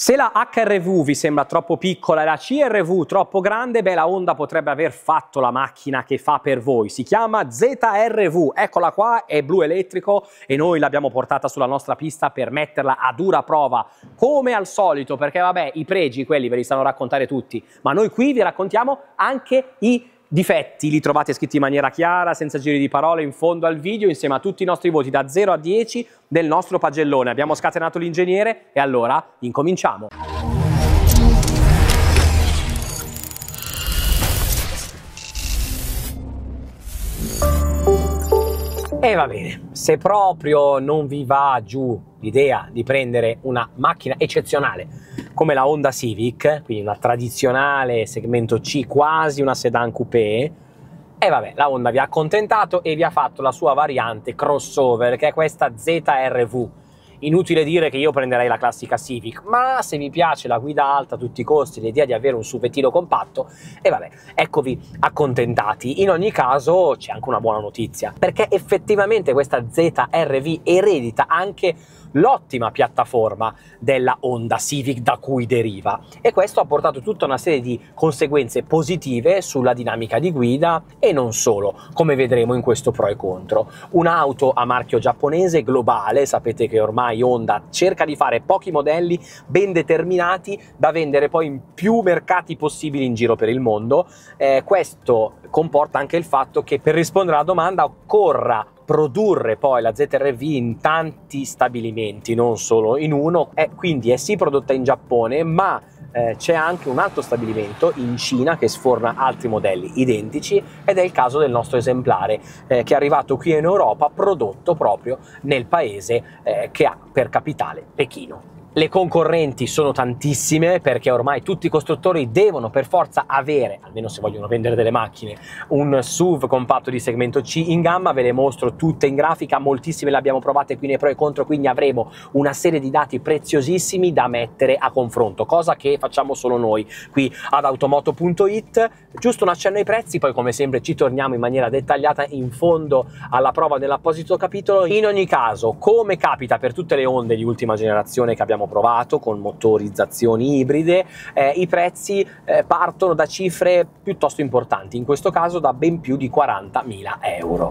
Se la HRV vi sembra troppo piccola e la CRV troppo grande, beh la Honda potrebbe aver fatto la macchina che fa per voi. Si chiama ZRV, eccola qua, è blu elettrico e noi l'abbiamo portata sulla nostra pista per metterla a dura prova, come al solito, perché vabbè i pregi quelli ve li sanno raccontare tutti, ma noi qui vi raccontiamo anche i pregi difetti li trovate scritti in maniera chiara, senza giri di parole, in fondo al video, insieme a tutti i nostri voti da 0 a 10 del nostro pagellone. Abbiamo scatenato l'ingegnere e allora incominciamo. E va bene, se proprio non vi va giù l'idea di prendere una macchina eccezionale come la Honda Civic, quindi una tradizionale segmento C, quasi una sedan coupé, e vabbè, la Honda vi ha accontentato e vi ha fatto la sua variante crossover, che è questa ZRV Inutile dire che io prenderei la classica Civic, ma se vi piace la guida alta a tutti i costi, l'idea di avere un suvettino compatto, e vabbè, eccovi accontentati. In ogni caso c'è anche una buona notizia, perché effettivamente questa ZRV eredita anche l'ottima piattaforma della Honda Civic da cui deriva e questo ha portato tutta una serie di conseguenze positive sulla dinamica di guida e non solo, come vedremo in questo pro e contro. Un'auto a marchio giapponese globale, sapete che ormai Honda cerca di fare pochi modelli ben determinati da vendere poi in più mercati possibili in giro per il mondo. Eh, questo comporta anche il fatto che per rispondere alla domanda occorra produrre poi la ZRV in tanti stabilimenti, non solo in uno, è, quindi è sì prodotta in Giappone, ma eh, c'è anche un altro stabilimento in Cina che sforna altri modelli identici ed è il caso del nostro esemplare eh, che è arrivato qui in Europa prodotto proprio nel paese eh, che ha per capitale Pechino. Le concorrenti sono tantissime perché ormai tutti i costruttori devono per forza avere, almeno se vogliono vendere delle macchine, un SUV compatto di segmento C in gamma, ve le mostro tutte in grafica, moltissime le abbiamo provate qui nei pro e contro, quindi avremo una serie di dati preziosissimi da mettere a confronto, cosa che facciamo solo noi qui ad automoto.it. Giusto un accenno ai prezzi, poi come sempre ci torniamo in maniera dettagliata in fondo alla prova nell'apposito capitolo. In ogni caso, come capita per tutte le onde di ultima generazione che abbiamo provato con motorizzazioni ibride, eh, i prezzi eh, partono da cifre piuttosto importanti, in questo caso da ben più di 40.000 euro.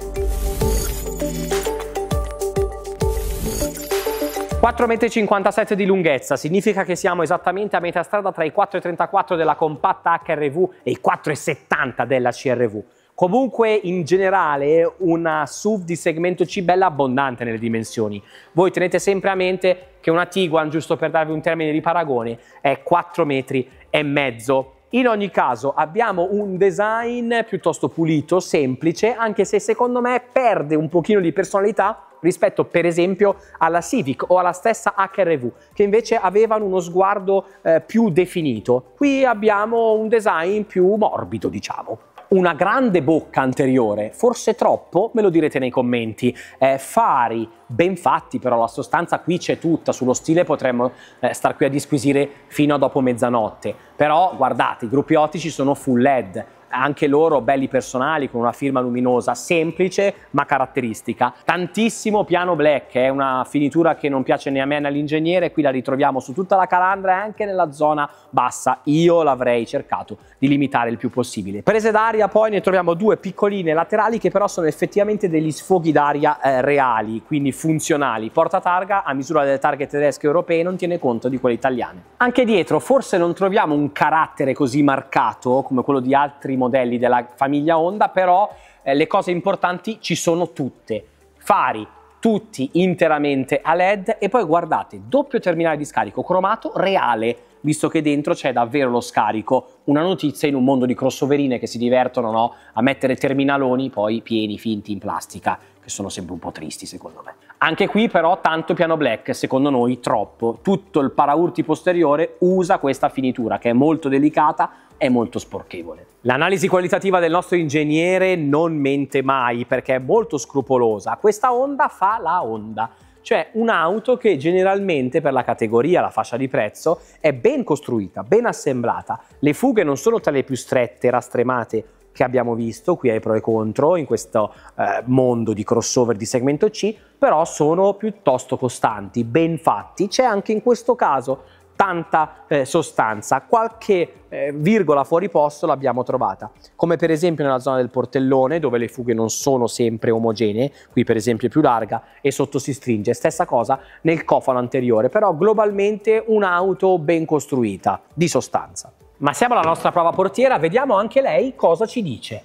4,57 m di lunghezza significa che siamo esattamente a metà strada tra i 4,34 della compatta HRV e i 4,70 della CRV. Comunque in generale una SUV di segmento C bella abbondante nelle dimensioni. Voi tenete sempre a mente che una Tiguan, giusto per darvi un termine di paragone, è 4 metri e mezzo. In ogni caso abbiamo un design piuttosto pulito, semplice, anche se secondo me perde un pochino di personalità rispetto per esempio alla Civic o alla stessa HRV che invece avevano uno sguardo eh, più definito. Qui abbiamo un design più morbido diciamo una grande bocca anteriore, forse troppo, me lo direte nei commenti. Eh, fari ben fatti, però la sostanza qui c'è tutta, sullo stile potremmo eh, star qui a disquisire fino a dopo mezzanotte. Però guardate, i gruppi ottici sono full LED, anche loro belli personali con una firma luminosa semplice ma caratteristica. Tantissimo piano black, è una finitura che non piace né a me né all'ingegnere, qui la ritroviamo su tutta la calandra e anche nella zona bassa. Io l'avrei cercato di limitare il più possibile. Prese d'aria poi ne troviamo due piccoline laterali che però sono effettivamente degli sfoghi d'aria eh, reali, quindi funzionali. Porta targa a misura delle targhe tedesche e europee non tiene conto di quelle italiane. Anche dietro forse non troviamo un carattere così marcato come quello di altri modelli della famiglia Honda, però eh, le cose importanti ci sono tutte. Fari tutti interamente a LED e poi guardate, doppio terminale di scarico cromato reale, visto che dentro c'è davvero lo scarico. Una notizia in un mondo di crossoverine che si divertono no? a mettere terminaloni poi pieni, finti, in plastica, che sono sempre un po' tristi secondo me. Anche qui però tanto piano black, secondo noi troppo. Tutto il paraurti posteriore usa questa finitura che è molto delicata, è molto sporchevole. L'analisi qualitativa del nostro ingegnere non mente mai perché è molto scrupolosa. Questa onda fa la onda cioè un'auto che generalmente per la categoria, la fascia di prezzo, è ben costruita, ben assemblata. Le fughe non sono tra le più strette, rastremate che abbiamo visto qui ai pro e contro in questo eh, mondo di crossover di segmento C, però sono piuttosto costanti, ben fatti. C'è anche in questo caso tanta eh, sostanza. Qualche eh, virgola fuori posto l'abbiamo trovata, come per esempio nella zona del portellone dove le fughe non sono sempre omogenee, qui per esempio è più larga e sotto si stringe, stessa cosa nel cofano anteriore, però globalmente un'auto ben costruita di sostanza. Ma siamo alla nostra prova portiera, vediamo anche lei cosa ci dice.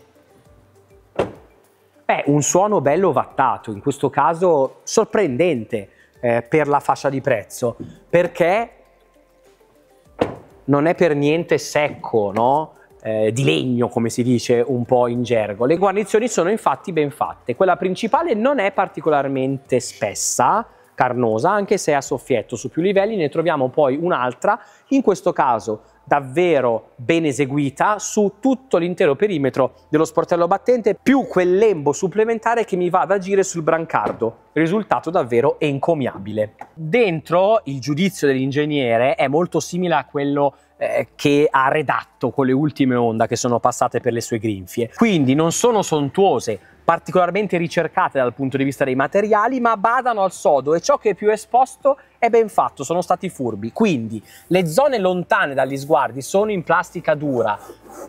Beh, un suono bello vattato, in questo caso sorprendente eh, per la fascia di prezzo, perché non è per niente secco, no? Eh, di legno, come si dice un po' in gergo. Le guarnizioni sono infatti ben fatte. Quella principale non è particolarmente spessa, carnosa, anche se a soffietto su più livelli, ne troviamo poi un'altra, in questo caso davvero ben eseguita su tutto l'intero perimetro dello sportello battente più quel lembo supplementare che mi va ad agire sul brancardo risultato davvero encomiabile dentro il giudizio dell'ingegnere è molto simile a quello eh, che ha redatto con le ultime onda che sono passate per le sue grinfie. Quindi non sono sontuose, particolarmente ricercate dal punto di vista dei materiali, ma badano al sodo e ciò che è più esposto è ben fatto, sono stati furbi. Quindi le zone lontane dagli sguardi sono in plastica dura,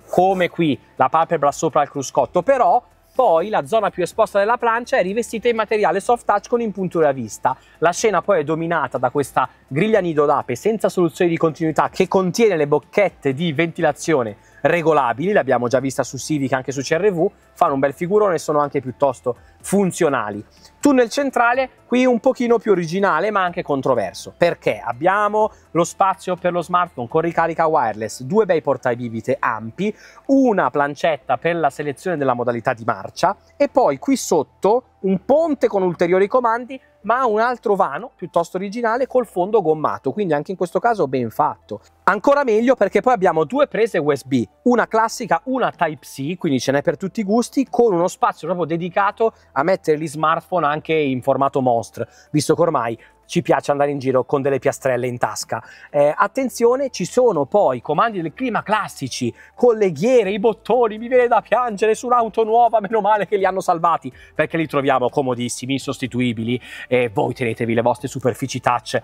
come qui la palpebra sopra il cruscotto, però poi la zona più esposta della plancia è rivestita in materiale soft touch con impuntura a vista. La scena poi è dominata da questa griglia nido d'ape senza soluzioni di continuità che contiene le bocchette di ventilazione regolabili, l'abbiamo già vista su Civic anche su CRV, fanno un bel figurone e sono anche piuttosto funzionali. Tunnel centrale qui un pochino più originale ma anche controverso perché abbiamo lo spazio per lo smartphone con ricarica wireless, due bei bibite ampi, una plancetta per la selezione della modalità di marcia e poi qui sotto un ponte con ulteriori comandi ma un altro vano piuttosto originale col fondo gommato, quindi anche in questo caso ben fatto. Ancora meglio perché poi abbiamo due prese USB, una classica, una Type-C, quindi ce n'è per tutti i gusti, con uno spazio proprio dedicato a mettere gli smartphone anche in formato mostre, visto che ormai ci piace andare in giro con delle piastrelle in tasca. Eh, attenzione, ci sono poi i comandi del clima classici, con le ghiere, i bottoni, mi viene da piangere su un'auto nuova, meno male che li hanno salvati, perché li troviamo comodissimi, insostituibili e voi tenetevi le vostre superfici touch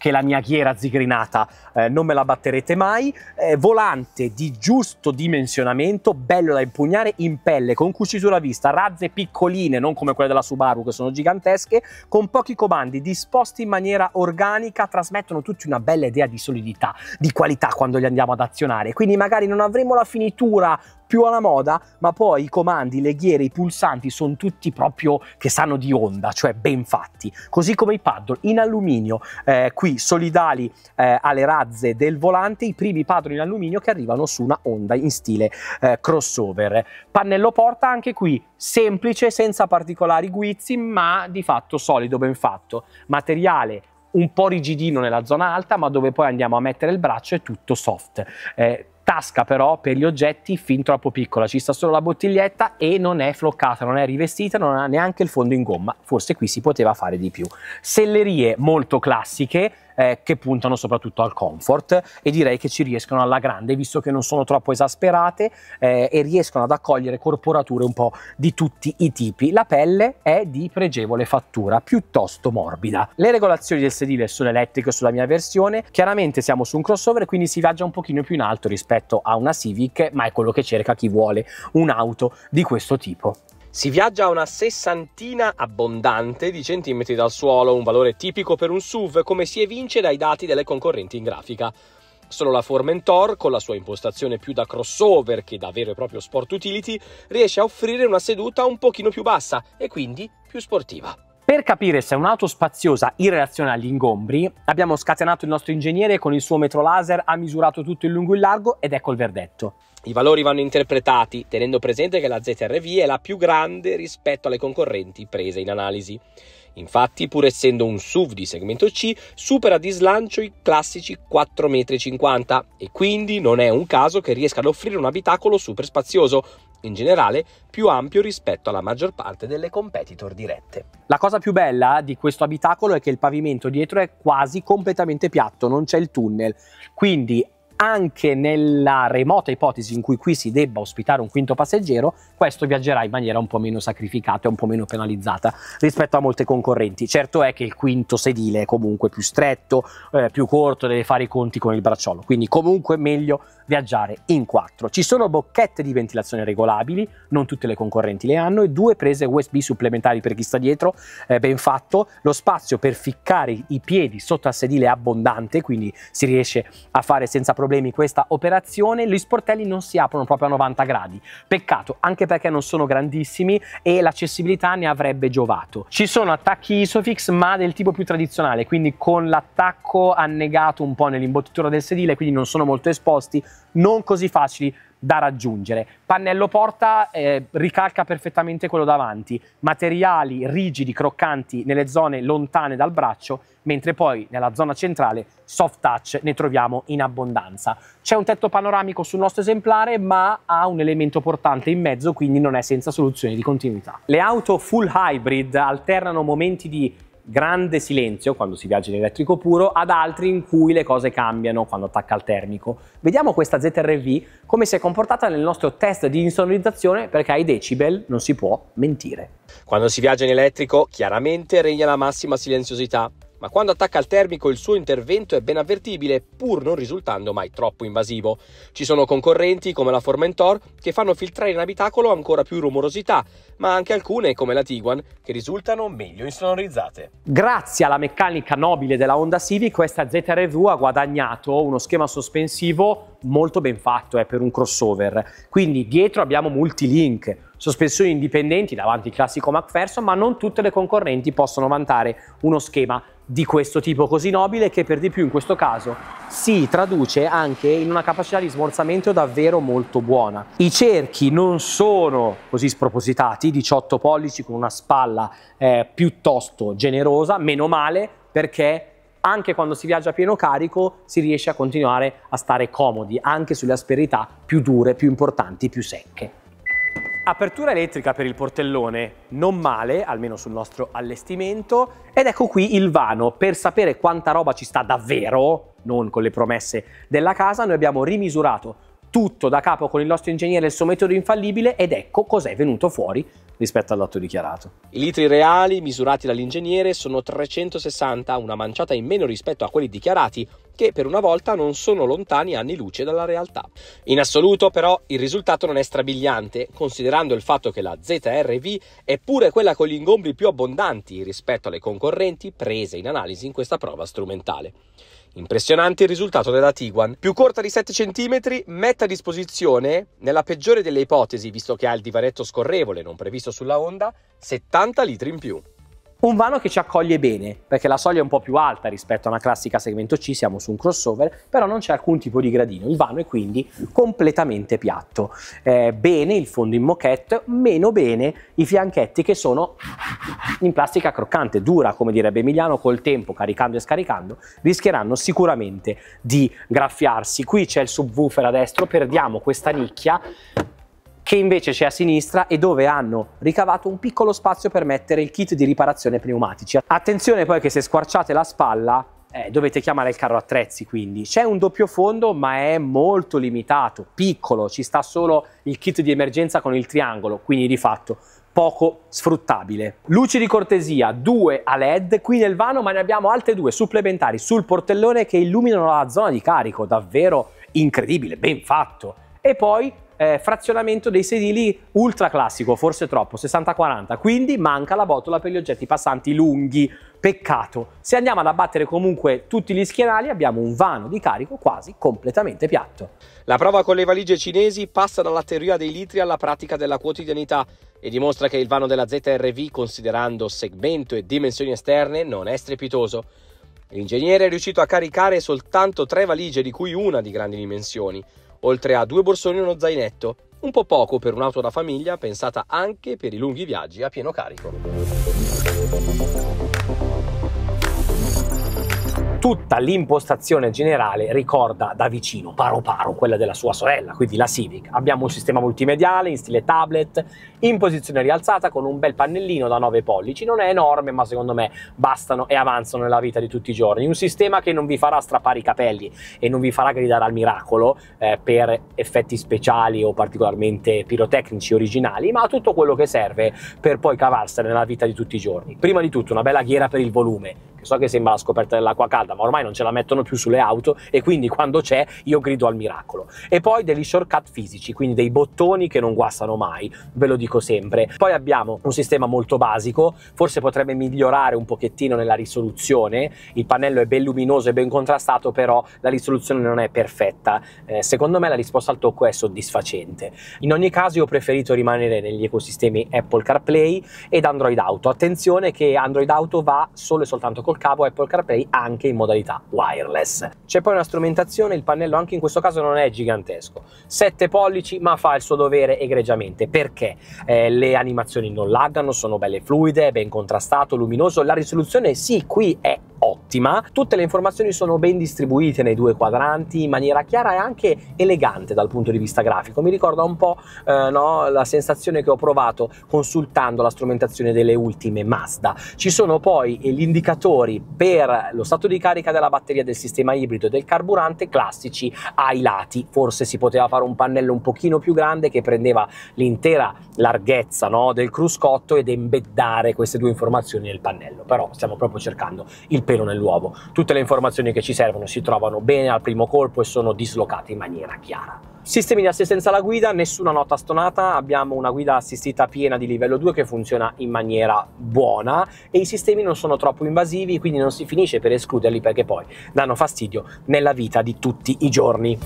che la mia ghiera zigrinata eh, non me la batterete mai, eh, volante di giusto dimensionamento, bello da impugnare, in pelle, con cucitura a vista, razze piccoline, non come quelle della Subaru che sono gigantesche, con pochi comandi disposti in maniera organica, trasmettono tutti una bella idea di solidità, di qualità quando li andiamo ad azionare, quindi magari non avremo la finitura più alla moda, ma poi i comandi, le ghiere, i pulsanti sono tutti proprio che sanno di onda, cioè ben fatti. Così come i paddle in alluminio, eh, qui solidali eh, alle razze del volante, i primi paddle in alluminio che arrivano su una Honda in stile eh, crossover. Pannello porta anche qui semplice, senza particolari guizzi, ma di fatto solido, ben fatto. Materiale un po' rigidino nella zona alta, ma dove poi andiamo a mettere il braccio è tutto soft. Eh, tasca però per gli oggetti fin troppo piccola, ci sta solo la bottiglietta e non è floccata, non è rivestita, non ha neanche il fondo in gomma, forse qui si poteva fare di più. Sellerie molto classiche, eh, che puntano soprattutto al comfort e direi che ci riescono alla grande visto che non sono troppo esasperate eh, e riescono ad accogliere corporature un po' di tutti i tipi. La pelle è di pregevole fattura, piuttosto morbida. Le regolazioni del sedile sono elettriche sulla mia versione, chiaramente siamo su un crossover quindi si viaggia un pochino più in alto rispetto a una Civic ma è quello che cerca chi vuole un'auto di questo tipo. Si viaggia a una sessantina abbondante di centimetri dal suolo, un valore tipico per un SUV come si evince dai dati delle concorrenti in grafica. Solo la Formentor, con la sua impostazione più da crossover che da vero e proprio sport utility, riesce a offrire una seduta un pochino più bassa e quindi più sportiva. Per capire se è un'auto spaziosa in relazione agli ingombri, abbiamo scatenato il nostro ingegnere con il suo metro laser, ha misurato tutto il lungo e il largo ed ecco il verdetto. I valori vanno interpretati tenendo presente che la ZRV è la più grande rispetto alle concorrenti prese in analisi. Infatti, pur essendo un SUV di segmento C, supera di slancio i classici 4,50 m e quindi non è un caso che riesca ad offrire un abitacolo super spazioso, in generale più ampio rispetto alla maggior parte delle competitor dirette. La cosa più bella di questo abitacolo è che il pavimento dietro è quasi completamente piatto, non c'è il tunnel, quindi anche nella remota ipotesi in cui qui si debba ospitare un quinto passeggero, questo viaggerà in maniera un po' meno sacrificata e un po' meno penalizzata rispetto a molte concorrenti. Certo è che il quinto sedile è comunque più stretto, eh, più corto, deve fare i conti con il bracciolo, quindi comunque meglio viaggiare in quattro. Ci sono bocchette di ventilazione regolabili, non tutte le concorrenti le hanno, e due prese USB supplementari per chi sta dietro, eh, ben fatto, lo spazio per ficcare i piedi sotto al sedile è abbondante, quindi si riesce a fare senza problemi questa operazione, gli sportelli non si aprono proprio a 90 gradi, peccato anche perché non sono grandissimi e l'accessibilità ne avrebbe giovato. Ci sono attacchi Isofix ma del tipo più tradizionale, quindi con l'attacco annegato un po' nell'imbottitura del sedile, quindi non sono molto esposti, non così facili da raggiungere. Pannello porta eh, ricalca perfettamente quello davanti, materiali rigidi, croccanti nelle zone lontane dal braccio, mentre poi nella zona centrale soft touch ne troviamo in abbondanza. C'è un tetto panoramico sul nostro esemplare, ma ha un elemento portante in mezzo, quindi non è senza soluzioni di continuità. Le auto full hybrid alternano momenti di grande silenzio quando si viaggia in elettrico puro, ad altri in cui le cose cambiano quando attacca al termico. Vediamo questa ZRV come si è comportata nel nostro test di insonorizzazione perché ai decibel non si può mentire. Quando si viaggia in elettrico chiaramente regna la massima silenziosità ma quando attacca al termico il suo intervento è ben avvertibile, pur non risultando mai troppo invasivo. Ci sono concorrenti come la Formentor che fanno filtrare in abitacolo ancora più rumorosità, ma anche alcune come la Tiguan che risultano meglio insonorizzate. Grazie alla meccanica nobile della Honda Civic, questa ZRV ha guadagnato uno schema sospensivo molto ben fatto eh, per un crossover. Quindi dietro abbiamo multilink sospensioni indipendenti davanti al classico McPherson, ma non tutte le concorrenti possono vantare uno schema di questo tipo così nobile che per di più in questo caso si traduce anche in una capacità di smorzamento davvero molto buona. I cerchi non sono così spropositati, 18 pollici con una spalla eh, piuttosto generosa, meno male perché anche quando si viaggia a pieno carico si riesce a continuare a stare comodi anche sulle asperità più dure, più importanti, più secche. Apertura elettrica per il portellone, non male, almeno sul nostro allestimento. Ed ecco qui il vano, per sapere quanta roba ci sta davvero, non con le promesse della casa, noi abbiamo rimisurato tutto da capo con il nostro ingegnere e il suo metodo infallibile ed ecco cos'è venuto fuori rispetto al dato dichiarato. I litri reali misurati dall'ingegnere sono 360, una manciata in meno rispetto a quelli dichiarati, che per una volta non sono lontani anni luce dalla realtà. In assoluto però il risultato non è strabiliante, considerando il fatto che la ZRV è pure quella con gli ingombri più abbondanti rispetto alle concorrenti prese in analisi in questa prova strumentale. Impressionante il risultato della Tiguan. Più corta di 7 cm, mette a disposizione, nella peggiore delle ipotesi, visto che ha il divanetto scorrevole non previsto sulla Honda, 70 litri in più. Un vano che ci accoglie bene, perché la soglia è un po' più alta rispetto a una classica segmento C, siamo su un crossover, però non c'è alcun tipo di gradino, il vano è quindi completamente piatto. Eh, bene il fondo in moquette, meno bene i fianchetti che sono in plastica croccante, dura come direbbe Emiliano, col tempo caricando e scaricando, rischieranno sicuramente di graffiarsi. Qui c'è il subwoofer a destra, perdiamo questa nicchia, che invece c'è a sinistra e dove hanno ricavato un piccolo spazio per mettere il kit di riparazione pneumatici. Attenzione poi che se squarciate la spalla eh, dovete chiamare il carro attrezzi quindi. C'è un doppio fondo ma è molto limitato, piccolo, ci sta solo il kit di emergenza con il triangolo, quindi di fatto poco sfruttabile. Luci di cortesia, due a LED qui nel vano ma ne abbiamo altre due supplementari sul portellone che illuminano la zona di carico, davvero incredibile, ben fatto. E poi eh, frazionamento dei sedili ultra classico, forse troppo, 60-40, quindi manca la botola per gli oggetti passanti lunghi, peccato. Se andiamo ad abbattere comunque tutti gli schienali abbiamo un vano di carico quasi completamente piatto. La prova con le valigie cinesi passa dalla teoria dei litri alla pratica della quotidianità e dimostra che il vano della ZRV, considerando segmento e dimensioni esterne, non è strepitoso. L'ingegnere è riuscito a caricare soltanto tre valigie, di cui una di grandi dimensioni oltre a due borsoni e uno zainetto. Un po' poco per un'auto da famiglia pensata anche per i lunghi viaggi a pieno carico tutta l'impostazione generale ricorda da vicino, paro paro, quella della sua sorella, quindi la Civic. Abbiamo un sistema multimediale in stile tablet, in posizione rialzata con un bel pannellino da 9 pollici, non è enorme ma secondo me bastano e avanzano nella vita di tutti i giorni. Un sistema che non vi farà strappare i capelli e non vi farà gridare al miracolo eh, per effetti speciali o particolarmente pirotecnici originali, ma tutto quello che serve per poi cavarsene nella vita di tutti i giorni. Prima di tutto una bella ghiera per il volume, che so che sembra la scoperta dell'acqua calda, ma ormai non ce la mettono più sulle auto e quindi quando c'è io grido al miracolo. E poi degli shortcut fisici, quindi dei bottoni che non guastano mai, ve lo dico sempre. Poi abbiamo un sistema molto basico, forse potrebbe migliorare un pochettino nella risoluzione, il pannello è ben luminoso e ben contrastato, però la risoluzione non è perfetta. Eh, secondo me la risposta al tocco è soddisfacente. In ogni caso io ho preferito rimanere negli ecosistemi Apple CarPlay ed Android Auto. Attenzione che Android Auto va solo e soltanto con col cavo Apple CarPlay anche in modalità wireless. C'è poi una strumentazione, il pannello anche in questo caso non è gigantesco, 7 pollici ma fa il suo dovere egregiamente perché eh, le animazioni non laggano, sono belle fluide, ben contrastato, luminoso, la risoluzione sì qui è ottima, tutte le informazioni sono ben distribuite nei due quadranti in maniera chiara e anche elegante dal punto di vista grafico, mi ricorda un po' eh, no, la sensazione che ho provato consultando la strumentazione delle ultime Mazda. Ci sono poi gli indicatori valori per lo stato di carica della batteria del sistema ibrido e del carburante classici ai lati. Forse si poteva fare un pannello un pochino più grande che prendeva l'intera larghezza no, del cruscotto ed embeddare queste due informazioni nel pannello, però stiamo proprio cercando il pelo nell'uovo. Tutte le informazioni che ci servono si trovano bene al primo colpo e sono dislocate in maniera chiara. Sistemi di assistenza alla guida, nessuna nota stonata, abbiamo una guida assistita piena di livello 2 che funziona in maniera buona e i sistemi non sono troppo invasivi, quindi non si finisce per escluderli perché poi danno fastidio nella vita di tutti i giorni.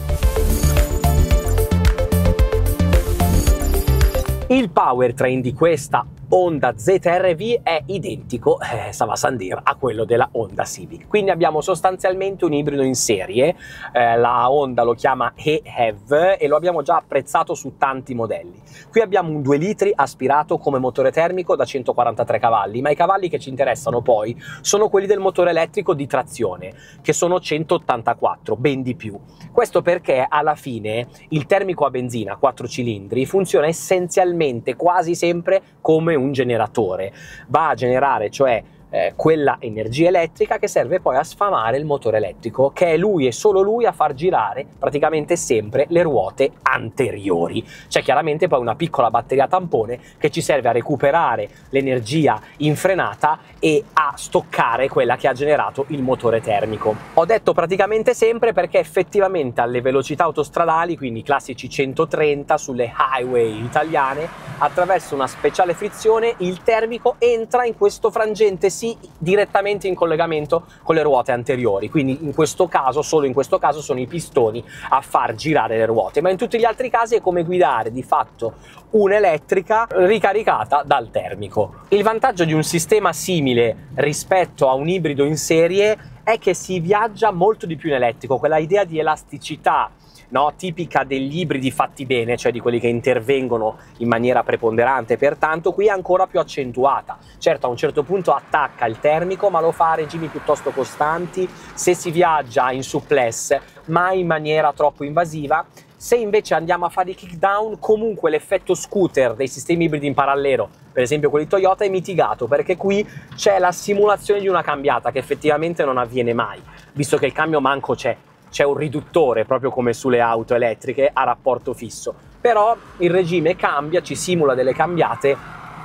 Il powertrain di questa Honda ZRV è identico, eh, Sava Sandir, a quello della Honda Civic. Quindi abbiamo sostanzialmente un ibrido in serie, eh, la Honda lo chiama e-HEV e lo abbiamo già apprezzato su tanti modelli. Qui abbiamo un 2 litri aspirato come motore termico da 143 cavalli, ma i cavalli che ci interessano poi sono quelli del motore elettrico di trazione, che sono 184, ben di più. Questo perché alla fine il termico a benzina, 4 cilindri, funziona essenzialmente finalmente quasi sempre come un generatore. Va a generare, cioè eh, quella energia elettrica che serve poi a sfamare il motore elettrico, che è lui e solo lui a far girare praticamente sempre le ruote anteriori. C'è chiaramente poi una piccola batteria tampone che ci serve a recuperare l'energia infrenata e a stoccare quella che ha generato il motore termico. Ho detto praticamente sempre perché effettivamente alle velocità autostradali, quindi classici 130 sulle highway italiane, attraverso una speciale frizione il termico entra in questo frangente sì direttamente in collegamento con le ruote anteriori, quindi in questo caso, solo in questo caso sono i pistoni a far girare le ruote, ma in tutti gli altri casi è come guidare di fatto un'elettrica ricaricata dal termico. Il vantaggio di un sistema simile rispetto a un ibrido in serie è che si viaggia molto di più in elettrico, quella idea di elasticità no, tipica degli ibridi fatti bene, cioè di quelli che intervengono in maniera preponderante, pertanto qui è ancora più accentuata. Certo, a un certo punto attacca il termico, ma lo fa a regimi piuttosto costanti, se si viaggia in suppless, ma in maniera troppo invasiva, se invece andiamo a fare i kickdown, comunque l'effetto scooter dei sistemi ibridi in parallelo, per esempio quelli Toyota, è mitigato perché qui c'è la simulazione di una cambiata che effettivamente non avviene mai, visto che il cambio manco c'è c'è un riduttore, proprio come sulle auto elettriche, a rapporto fisso. Però il regime cambia, ci simula delle cambiate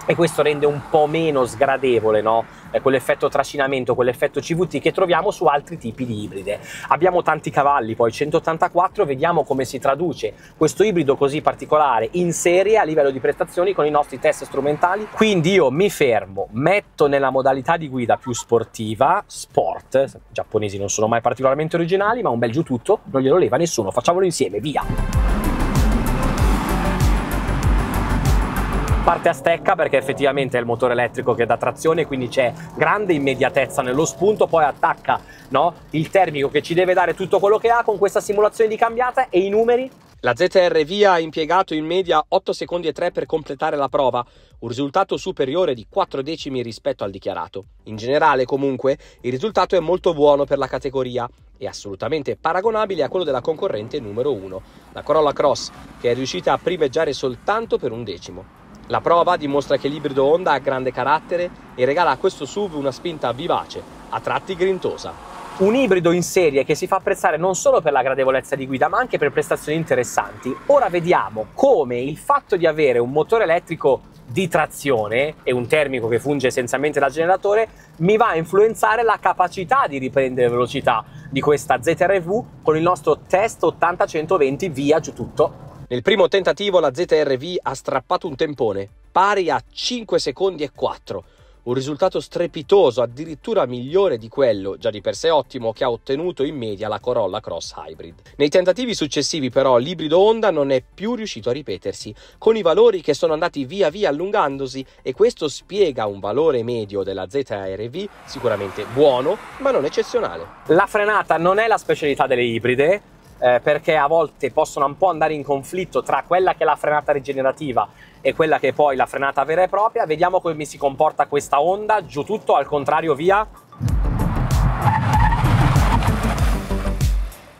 e questo rende un po' meno sgradevole no? eh, quell'effetto trascinamento, quell'effetto CVT che troviamo su altri tipi di ibride. Abbiamo tanti cavalli, poi 184, vediamo come si traduce questo ibrido così particolare in serie a livello di prestazioni con i nostri test strumentali. Quindi io mi fermo, metto nella modalità di guida più sportiva, sport, i giapponesi non sono mai particolarmente originali, ma un bel giù tutto, non glielo leva nessuno, facciamolo insieme, via! Parte a stecca perché effettivamente è il motore elettrico che dà trazione, quindi c'è grande immediatezza nello spunto, poi attacca no? il termico che ci deve dare tutto quello che ha con questa simulazione di cambiata e i numeri la ZR Via ha impiegato in media 8 secondi e 3 per completare la prova, un risultato superiore di 4 decimi rispetto al dichiarato. In generale, comunque, il risultato è molto buono per la categoria e assolutamente paragonabile a quello della concorrente numero 1, la Corolla Cross, che è riuscita a primeggiare soltanto per un decimo. La prova dimostra che l'ibrido Honda ha grande carattere e regala a questo SUV una spinta vivace, a tratti grintosa. Un ibrido in serie che si fa apprezzare non solo per la gradevolezza di guida ma anche per prestazioni interessanti. Ora vediamo come il fatto di avere un motore elettrico di trazione e un termico che funge essenzialmente da generatore mi va a influenzare la capacità di riprendere velocità di questa ZRV con il nostro test 80-120 via giù tutto nel primo tentativo la ZRV ha strappato un tempone pari a 5 secondi e 4, un risultato strepitoso, addirittura migliore di quello, già di per sé ottimo, che ha ottenuto in media la Corolla Cross Hybrid. Nei tentativi successivi però l'ibrido Honda non è più riuscito a ripetersi, con i valori che sono andati via via allungandosi e questo spiega un valore medio della ZRV sicuramente buono, ma non eccezionale. La frenata non è la specialità delle ibride, eh, perché a volte possono un po' andare in conflitto tra quella che è la frenata rigenerativa e quella che è poi la frenata vera e propria. Vediamo come si comporta questa onda, giù tutto, al contrario via.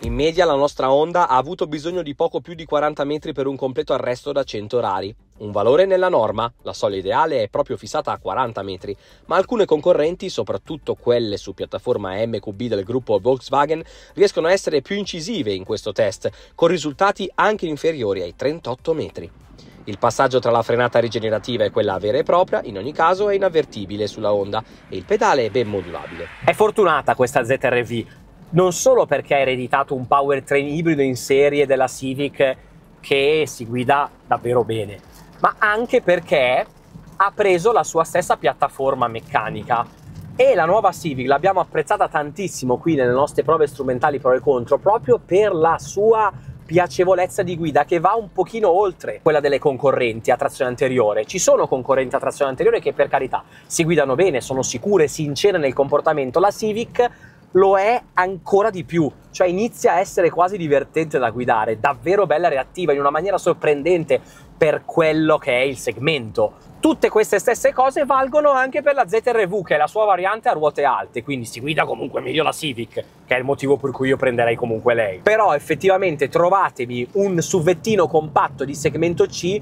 In media la nostra onda ha avuto bisogno di poco più di 40 metri per un completo arresto da 100 orari. Un valore nella norma, la soglia ideale è proprio fissata a 40 metri, ma alcune concorrenti, soprattutto quelle su piattaforma MQB del gruppo Volkswagen, riescono a essere più incisive in questo test, con risultati anche inferiori ai 38 metri. Il passaggio tra la frenata rigenerativa e quella vera e propria, in ogni caso, è inavvertibile sulla Honda e il pedale è ben modulabile. È fortunata questa ZRV, non solo perché ha ereditato un powertrain ibrido in serie della Civic che si guida davvero bene, ma anche perché ha preso la sua stessa piattaforma meccanica e la nuova Civic l'abbiamo apprezzata tantissimo qui nelle nostre prove strumentali pro e contro proprio per la sua piacevolezza di guida che va un pochino oltre quella delle concorrenti a trazione anteriore. Ci sono concorrenti a trazione anteriore che per carità si guidano bene, sono sicure, sincere nel comportamento. La Civic lo è ancora di più, cioè inizia a essere quasi divertente da guidare, davvero bella reattiva in una maniera sorprendente per quello che è il segmento. Tutte queste stesse cose valgono anche per la ZRV, che è la sua variante a ruote alte, quindi si guida comunque meglio la Civic, che è il motivo per cui io prenderei comunque lei. Però effettivamente trovatemi un suvettino compatto di segmento C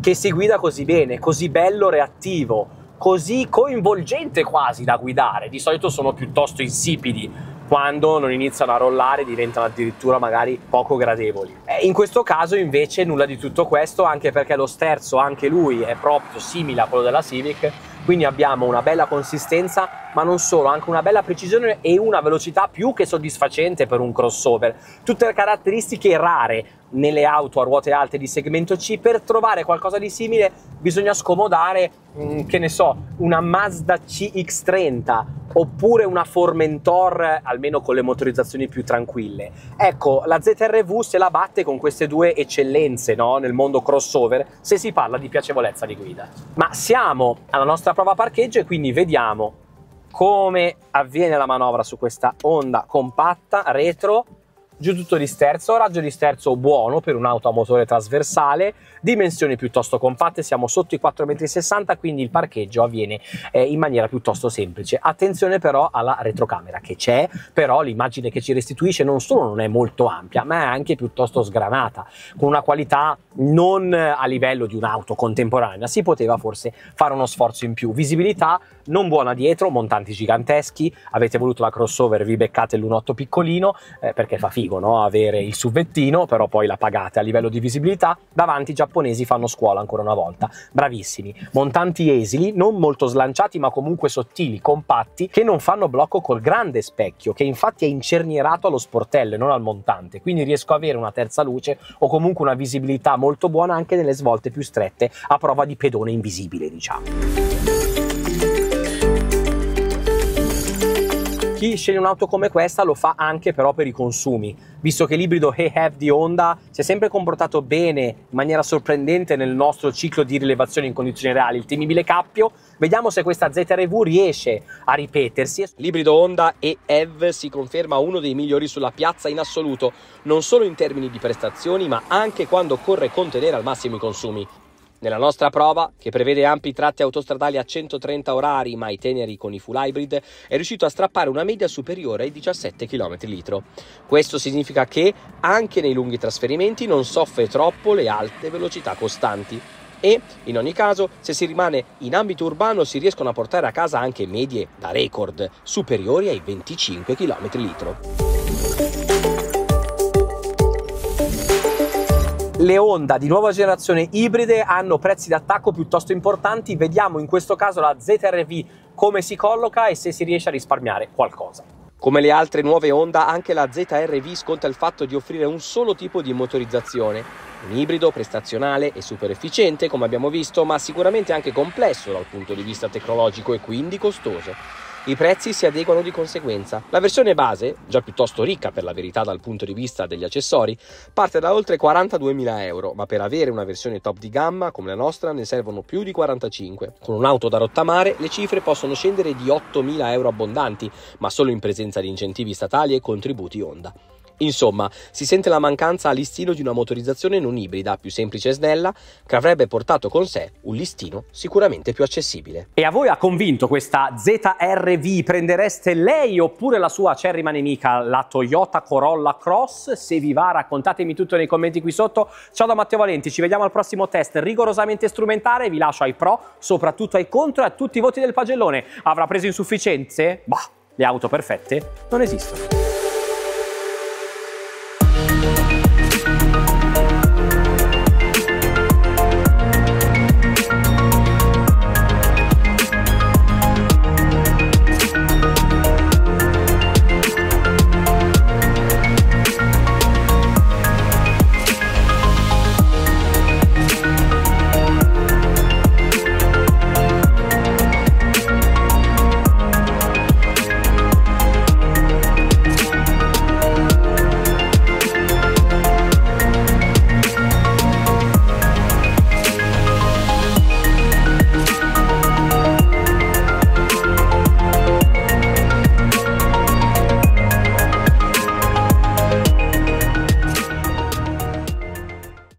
che si guida così bene, così bello reattivo, così coinvolgente quasi da guidare. Di solito sono piuttosto insipidi quando non iniziano a rollare diventano addirittura magari poco gradevoli. in questo caso invece nulla di tutto questo, anche perché lo sterzo, anche lui è proprio simile a quello della Civic, quindi abbiamo una bella consistenza ma non solo, anche una bella precisione e una velocità più che soddisfacente per un crossover. Tutte le caratteristiche rare nelle auto a ruote alte di segmento C, per trovare qualcosa di simile bisogna scomodare, mm, che ne so, una Mazda CX30 oppure una Formentor almeno con le motorizzazioni più tranquille. Ecco, la ZRV se la batte con queste due eccellenze no? nel mondo crossover se si parla di piacevolezza di guida. Ma siamo alla nostra prova parcheggio e quindi vediamo come avviene la manovra su questa Honda compatta retro giù tutto di sterzo, raggio di sterzo buono per un'auto a motore trasversale, dimensioni piuttosto compatte, siamo sotto i 4,60 m, quindi il parcheggio avviene eh, in maniera piuttosto semplice. Attenzione però alla retrocamera che c'è, però l'immagine che ci restituisce non solo non è molto ampia, ma è anche piuttosto sgranata, con una qualità non a livello di un'auto contemporanea, si poteva forse fare uno sforzo in più. Visibilità non buona dietro, montanti giganteschi, avete voluto la crossover, vi beccate l'1.8 piccolino, eh, perché fa figo no? avere il suvettino, però poi la pagate a livello di visibilità, davanti già giapponesi fanno scuola ancora una volta. Bravissimi. Montanti esili, non molto slanciati ma comunque sottili, compatti, che non fanno blocco col grande specchio, che infatti è incernierato allo sportello e non al montante, quindi riesco ad avere una terza luce o comunque una visibilità molto buona anche nelle svolte più strette a prova di pedone invisibile, diciamo. Chi sceglie un'auto come questa lo fa anche però per i consumi, visto che l'ibrido Hey Have di Honda si è sempre comportato bene in maniera sorprendente nel nostro ciclo di rilevazione in condizioni reali, il temibile cappio, vediamo se questa ZRV riesce a ripetersi. L'ibrido Honda e EV si conferma uno dei migliori sulla piazza in assoluto, non solo in termini di prestazioni ma anche quando occorre contenere al massimo i consumi. Nella nostra prova, che prevede ampi tratti autostradali a 130 orari ma i teneri con i full hybrid, è riuscito a strappare una media superiore ai 17 km litro. Questo significa che anche nei lunghi trasferimenti non soffre troppo le alte velocità costanti. E, in ogni caso, se si rimane in ambito urbano si riescono a portare a casa anche medie da record, superiori ai 25 km litro. le Honda di nuova generazione ibride hanno prezzi d'attacco piuttosto importanti, vediamo in questo caso la ZRV come si colloca e se si riesce a risparmiare qualcosa. Come le altre nuove Honda, anche la ZRV sconta il fatto di offrire un solo tipo di motorizzazione, un ibrido prestazionale e super efficiente come abbiamo visto, ma sicuramente anche complesso dal punto di vista tecnologico e quindi costoso. I prezzi si adeguano di conseguenza. La versione base, già piuttosto ricca per la verità dal punto di vista degli accessori, parte da oltre 42.000 euro, ma per avere una versione top di gamma come la nostra ne servono più di 45. Con un'auto da rottamare le cifre possono scendere di 8.000 euro abbondanti, ma solo in presenza di incentivi statali e contributi Honda. Insomma, si sente la mancanza a listino di una motorizzazione non ibrida più semplice e snella, che avrebbe portato con sé un listino sicuramente più accessibile. E a voi ha convinto questa ZRV? Prendereste lei oppure la sua acerrima nemica, la Toyota Corolla Cross? Se vi va, raccontatemi tutto nei commenti qui sotto. Ciao da Matteo Valenti, ci vediamo al prossimo test rigorosamente strumentale. Vi lascio ai pro, soprattutto ai contro e a tutti i voti del pagellone. Avrà preso insufficienze? Bah, le auto perfette non esistono.